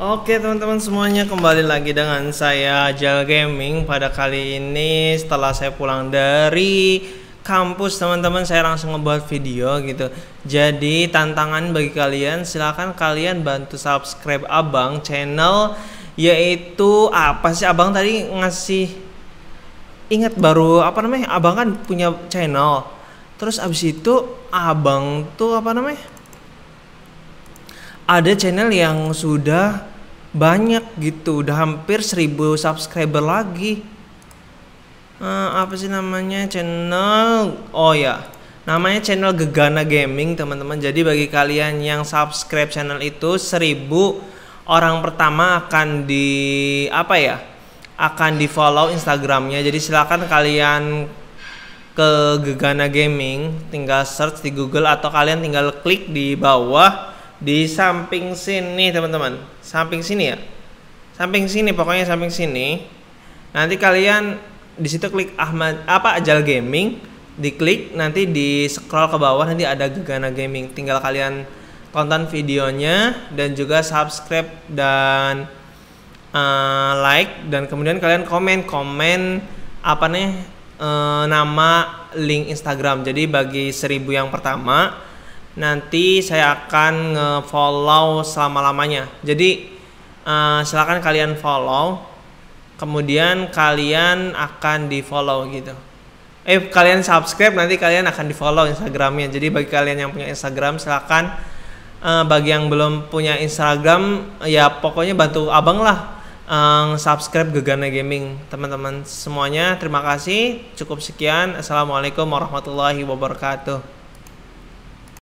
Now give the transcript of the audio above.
Oke teman-teman semuanya kembali lagi dengan saya Jal Gaming pada kali ini setelah saya pulang dari kampus teman-teman saya langsung ngebuat video gitu jadi tantangan bagi kalian silahkan kalian bantu subscribe abang channel yaitu apa sih abang tadi ngasih ingat baru apa namanya abang kan punya channel terus abis itu abang tuh apa namanya ada channel yang sudah banyak gitu udah hampir 1000 subscriber lagi uh, apa sih namanya channel oh ya namanya channel Gegana Gaming teman-teman jadi bagi kalian yang subscribe channel itu 1000 orang pertama akan di apa ya akan di follow Instagramnya jadi silahkan kalian ke Gegana Gaming tinggal search di Google atau kalian tinggal klik di bawah di samping sini teman-teman samping sini ya samping sini pokoknya samping sini nanti kalian di situ klik Ahmad apa Ajal Gaming diklik nanti di scroll ke bawah nanti ada Gegana Gaming tinggal kalian tonton videonya dan juga subscribe dan uh, like dan kemudian kalian komen komen apa nih uh, nama link Instagram jadi bagi seribu yang pertama nanti saya akan nge-follow selama-lamanya. Jadi uh, silakan kalian follow kemudian kalian akan di-follow gitu. Eh kalian subscribe nanti kalian akan di-follow Instagramnya. Jadi bagi kalian yang punya Instagram silakan uh, bagi yang belum punya Instagram ya pokoknya bantu Abang lah uh, subscribe Gegana Gaming. Teman-teman semuanya terima kasih. Cukup sekian. Assalamualaikum warahmatullahi wabarakatuh.